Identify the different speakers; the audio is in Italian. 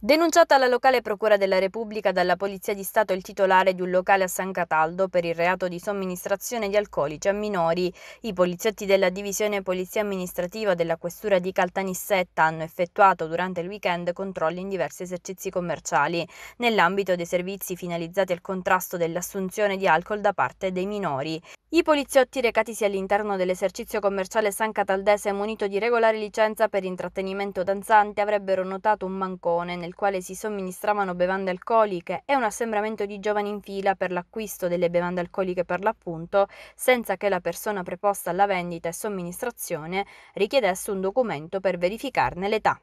Speaker 1: Denunciata alla locale Procura della Repubblica dalla Polizia di Stato il titolare di un locale a San Cataldo per il reato di somministrazione di alcolici a minori, i poliziotti della Divisione Polizia Amministrativa della Questura di Caltanissetta hanno effettuato durante il weekend controlli in diversi esercizi commerciali, nell'ambito dei servizi finalizzati al contrasto dell'assunzione di alcol da parte dei minori. I poliziotti recatisi all'interno dell'esercizio commerciale San Cataldese munito di regolare licenza per intrattenimento danzante avrebbero notato un mancone nel nel quale si somministravano bevande alcoliche e un assembramento di giovani in fila per l'acquisto delle bevande alcoliche per l'appunto, senza che la persona preposta alla vendita e somministrazione richiedesse un documento per verificarne l'età.